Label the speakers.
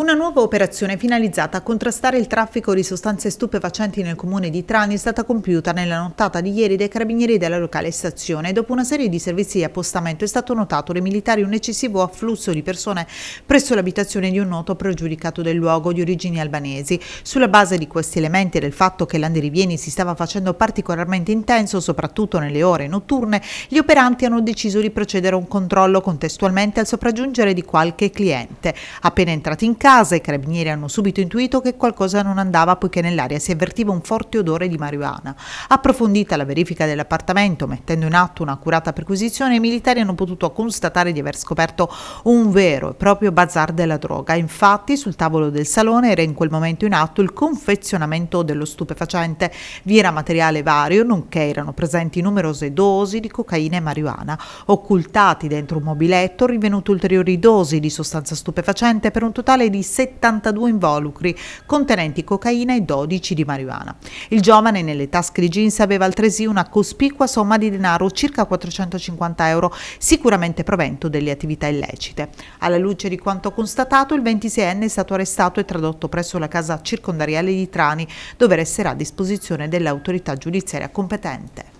Speaker 1: Una nuova operazione finalizzata a contrastare il traffico di sostanze stupefacenti nel comune di Trani è stata compiuta nella nottata di ieri dai carabinieri della locale stazione. Dopo una serie di servizi di appostamento è stato notato dai militari un eccessivo afflusso di persone presso l'abitazione di un noto pregiudicato del luogo di origini albanesi. Sulla base di questi elementi e del fatto che l'andirivieni si stava facendo particolarmente intenso, soprattutto nelle ore notturne, gli operanti hanno deciso di procedere a un controllo contestualmente al sopraggiungere di qualche cliente. Appena entrati in casa, casa. I carabinieri hanno subito intuito che qualcosa non andava poiché nell'aria si avvertiva un forte odore di marijuana. Approfondita la verifica dell'appartamento, mettendo in atto un'accurata perquisizione, i militari hanno potuto constatare di aver scoperto un vero e proprio bazar della droga. Infatti, sul tavolo del salone era in quel momento in atto il confezionamento dello stupefacente. Vi era materiale vario, nonché erano presenti numerose dosi di cocaina e marijuana, occultati dentro un mobiletto, rivenuto ulteriori dosi di sostanza stupefacente per un totale di di 72 involucri contenenti cocaina e 12 di marijuana. Il giovane nelle tasche di jeans aveva altresì una cospicua somma di denaro, circa 450 euro, sicuramente provento delle attività illecite. Alla luce di quanto constatato, il 26enne è stato arrestato e tradotto presso la casa circondariale di Trani, dove resterà a disposizione dell'autorità giudiziaria competente.